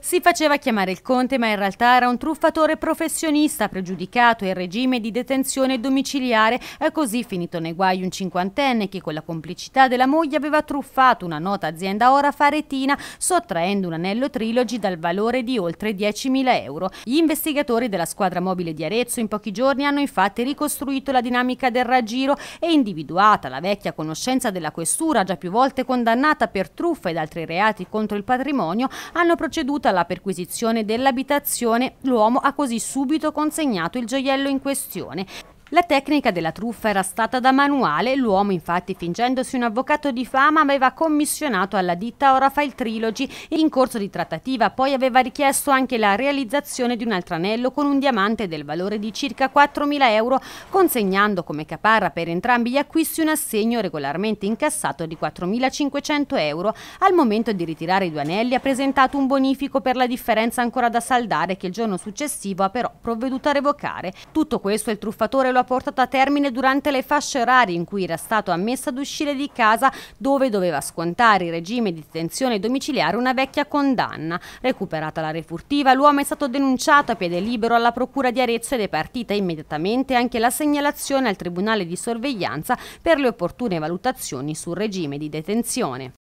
Si faceva chiamare il Conte, ma in realtà era un truffatore professionista pregiudicato in regime di detenzione domiciliare. È così finito nei guai un cinquantenne che con la complicità della moglie aveva truffato una nota azienda ora faretina, sottraendo un anello trilogi dal valore di oltre 10.000 euro. Gli investigatori della squadra mobile di Arezzo in pochi giorni hanno infatti ricostruito la dinamica del raggiro e individuata la vecchia conoscenza della questura, già più volte condannata per truffa ed altri reati contro il patrimonio, hanno proceduto Giunta alla perquisizione dell'abitazione, l'uomo ha così subito consegnato il gioiello in questione. La tecnica della truffa era stata da manuale, l'uomo infatti fingendosi un avvocato di fama aveva commissionato alla ditta Orafail Trilogy in corso di trattativa, poi aveva richiesto anche la realizzazione di un altro anello con un diamante del valore di circa 4.000 euro, consegnando come caparra per entrambi gli acquisti un assegno regolarmente incassato di 4.500 euro. Al momento di ritirare i due anelli ha presentato un bonifico per la differenza ancora da saldare che il giorno successivo ha però provveduto a revocare. Tutto questo il truffatore lo lo portato a termine durante le fasce orarie in cui era stato ammesso ad uscire di casa dove doveva scontare il regime di detenzione domiciliare una vecchia condanna. Recuperata la refurtiva, l'uomo è stato denunciato a piede libero alla Procura di Arezzo ed è partita immediatamente anche la segnalazione al Tribunale di Sorveglianza per le opportune valutazioni sul regime di detenzione.